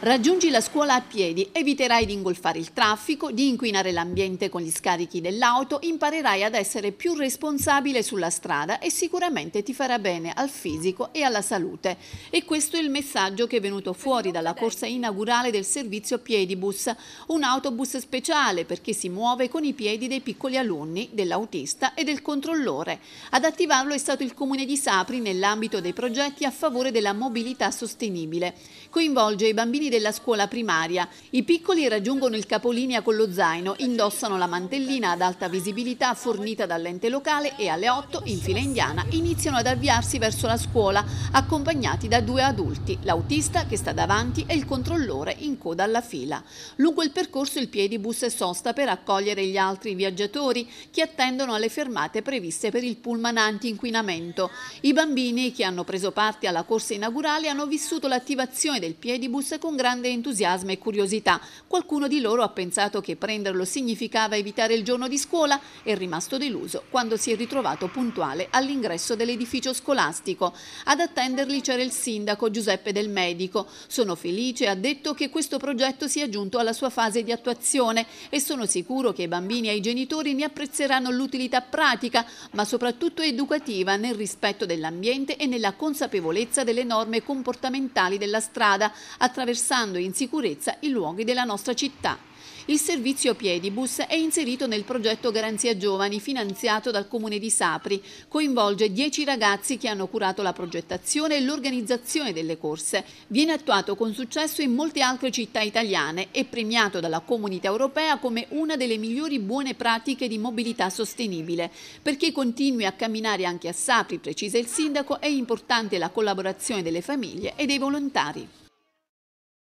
Raggiungi la scuola a piedi, eviterai di ingolfare il traffico, di inquinare l'ambiente con gli scarichi dell'auto, imparerai ad essere più responsabile sulla strada e sicuramente ti farà bene al fisico e alla salute. E questo è il messaggio che è venuto fuori dalla corsa inaugurale del servizio Piedibus, un autobus speciale perché si muove con i piedi dei piccoli alunni, dell'autista e del controllore. Ad attivarlo è stato il Comune di Sapri nell'ambito dei progetti a favore della mobilità sostenibile. Coinvolge i bambini della scuola primaria. I piccoli raggiungono il capolinea con lo zaino, indossano la mantellina ad alta visibilità fornita dall'ente locale e alle 8 in fila indiana iniziano ad avviarsi verso la scuola, accompagnati da due adulti, l'autista che sta davanti e il controllore in coda alla fila. Lungo il percorso il piedibus sosta per accogliere gli altri viaggiatori che attendono alle fermate previste per il pullman anti-inquinamento. I bambini che hanno preso parte alla corsa inaugurale hanno vissuto l'attivazione del piedibus con grande entusiasmo e curiosità. Qualcuno di loro ha pensato che prenderlo significava evitare il giorno di scuola e è rimasto deluso quando si è ritrovato puntuale all'ingresso dell'edificio scolastico. Ad attenderli c'era il sindaco Giuseppe Del Medico. Sono felice, ha detto che questo progetto sia giunto alla sua fase di attuazione e sono sicuro che i bambini e i genitori ne apprezzeranno l'utilità pratica, ma soprattutto educativa nel rispetto dell'ambiente e nella consapevolezza delle norme comportamentali della strada attraverso attraversando in sicurezza i luoghi della nostra città. Il servizio Piedibus è inserito nel progetto Garanzia Giovani finanziato dal Comune di Sapri. Coinvolge 10 ragazzi che hanno curato la progettazione e l'organizzazione delle corse. Viene attuato con successo in molte altre città italiane e premiato dalla Comunità Europea come una delle migliori buone pratiche di mobilità sostenibile. Perché continui a camminare anche a Sapri, precisa il sindaco, è importante la collaborazione delle famiglie e dei volontari.